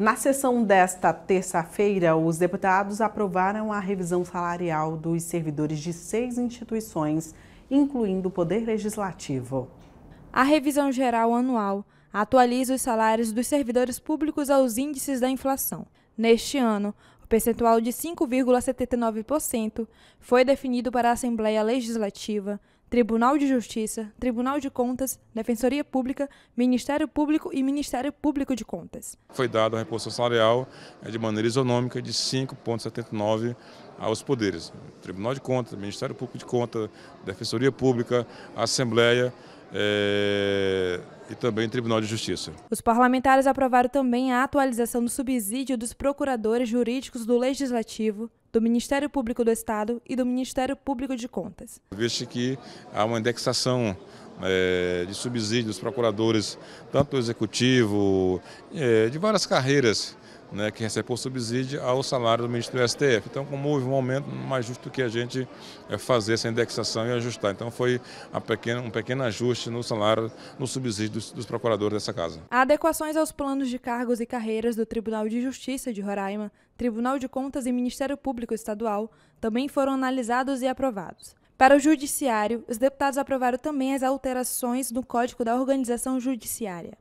Na sessão desta terça-feira, os deputados aprovaram a revisão salarial dos servidores de seis instituições, incluindo o Poder Legislativo. A revisão geral anual atualiza os salários dos servidores públicos aos índices da inflação. Neste ano, o percentual de 5,79% foi definido para a Assembleia Legislativa, Tribunal de Justiça, Tribunal de Contas, Defensoria Pública, Ministério Público e Ministério Público de Contas. Foi dada a reposição salarial eh, de maneira isonômica de 5,79 aos poderes. Tribunal de Contas, Ministério Público de Contas, Defensoria Pública, Assembleia, é e também Tribunal de Justiça. Os parlamentares aprovaram também a atualização do subsídio dos procuradores jurídicos do Legislativo, do Ministério Público do Estado e do Ministério Público de Contas. Visto que há uma indexação é, de subsídios dos procuradores, tanto do Executivo, é, de várias carreiras né, que recebe por subsídio ao salário do ministro do STF. Então, como houve um aumento, mais justo que a gente eh, fazer essa indexação e ajustar. Então, foi pequena, um pequeno ajuste no salário, no subsídio dos, dos procuradores dessa casa. adequações aos planos de cargos e carreiras do Tribunal de Justiça de Roraima, Tribunal de Contas e Ministério Público Estadual também foram analisados e aprovados. Para o Judiciário, os deputados aprovaram também as alterações no Código da Organização Judiciária.